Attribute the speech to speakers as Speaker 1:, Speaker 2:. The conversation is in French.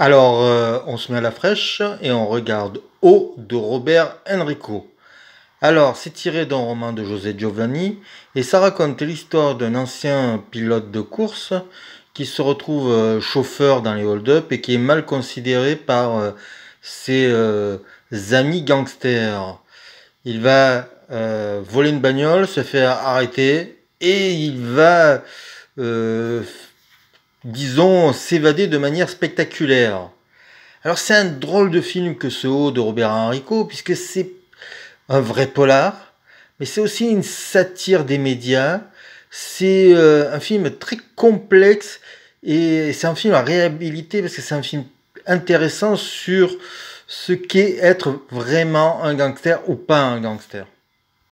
Speaker 1: Alors, euh, on se met à la fraîche et on regarde O de Robert Enrico. Alors, c'est tiré d'un roman de José Giovanni et ça raconte l'histoire d'un ancien pilote de course qui se retrouve euh, chauffeur dans les hold-up et qui est mal considéré par euh, ses amis gangsters. Il va voler une bagnole, se faire arrêter et il va disons, s'évader de manière spectaculaire. Alors c'est un drôle de film que ce haut de Robert Enrico, puisque c'est un vrai polar, mais c'est aussi une satire des médias. C'est euh, un film très complexe et c'est un film à réhabiliter parce que c'est un film intéressant sur ce qu'est être vraiment un gangster ou pas un gangster.